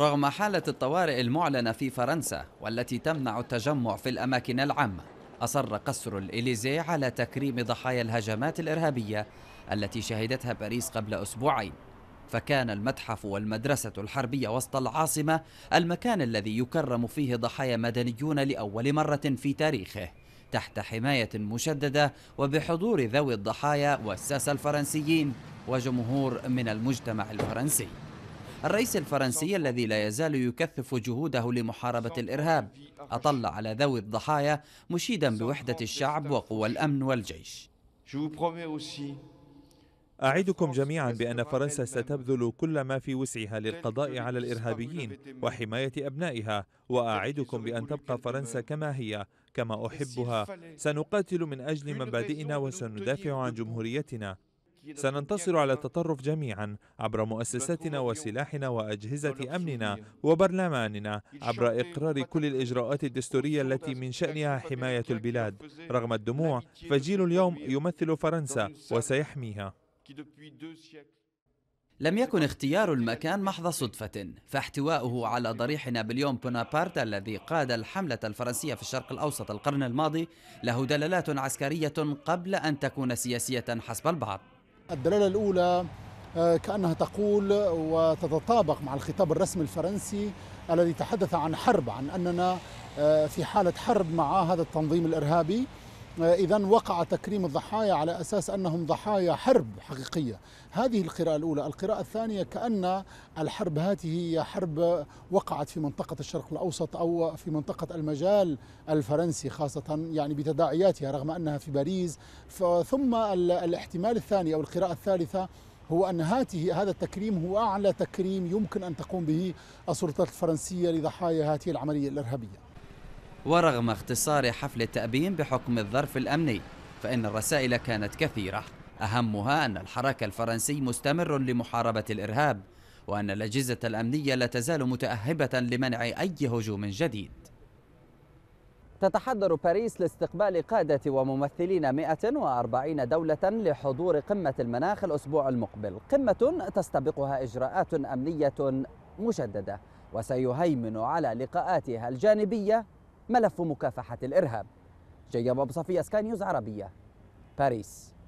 رغم حالة الطوارئ المعلنة في فرنسا والتي تمنع التجمع في الأماكن العامة أصر قصر الإليزي على تكريم ضحايا الهجمات الإرهابية التي شهدتها باريس قبل أسبوعين فكان المتحف والمدرسة الحربية وسط العاصمة المكان الذي يكرم فيه ضحايا مدنيون لأول مرة في تاريخه تحت حماية مشددة وبحضور ذوي الضحايا والساسة الفرنسيين وجمهور من المجتمع الفرنسي الرئيس الفرنسي الذي لا يزال يكثف جهوده لمحاربة الإرهاب أطل على ذوي الضحايا مشيدا بوحدة الشعب وقوى الأمن والجيش أعدكم جميعا بأن فرنسا ستبذل كل ما في وسعها للقضاء على الإرهابيين وحماية أبنائها وأعدكم بأن تبقى فرنسا كما هي كما أحبها سنقاتل من أجل مبادئنا وسندافع عن جمهوريتنا سننتصر على التطرف جميعا عبر مؤسساتنا وسلاحنا وأجهزة أمننا وبرلماننا عبر إقرار كل الإجراءات الدستورية التي من شأنها حماية البلاد رغم الدموع فجيل اليوم يمثل فرنسا وسيحميها لم يكن اختيار المكان محض صدفة فاحتواؤه على ضريح نابليون بونابرت الذي قاد الحملة الفرنسية في الشرق الأوسط القرن الماضي له دلالات عسكرية قبل أن تكون سياسية حسب البعض الدلالة الأولى آه، كأنها تقول وتتطابق مع الخطاب الرسمي الفرنسي الذي تحدث عن حرب عن أننا آه، في حالة حرب مع هذا التنظيم الإرهابي آه، إذا وقع تكريم الضحايا على أساس أنهم ضحايا حرب حقيقية هذه القراءة الأولى القراءة الثانية كأن الحرب هذه هي حرب وقعت في منطقة الشرق الأوسط أو في منطقة المجال الفرنسي خاصة يعني بتداعياتها رغم أنها في باريس ثم الاحتمال الثاني أو القراءة الثالثة هو أن هاته هذا التكريم هو أعلى تكريم يمكن أن تقوم به السلطات الفرنسية لضحايا هذه العملية الإرهابية ورغم اختصار حفل التأبين بحكم الظرف الأمني فإن الرسائل كانت كثيرة أهمها أن الحراك الفرنسي مستمر لمحاربة الإرهاب وأن الأجهزة الأمنية لا تزال متأهبة لمنع أي هجوم جديد تتحضر باريس لاستقبال قادة وممثلين 140 دولة لحضور قمة المناخ الأسبوع المقبل قمة تستبقها إجراءات أمنية مشددة وسيهيمن على لقاءاتها الجانبية ملف مكافحة الإرهاب جيب أبو صفي أسكان نيوز عربية باريس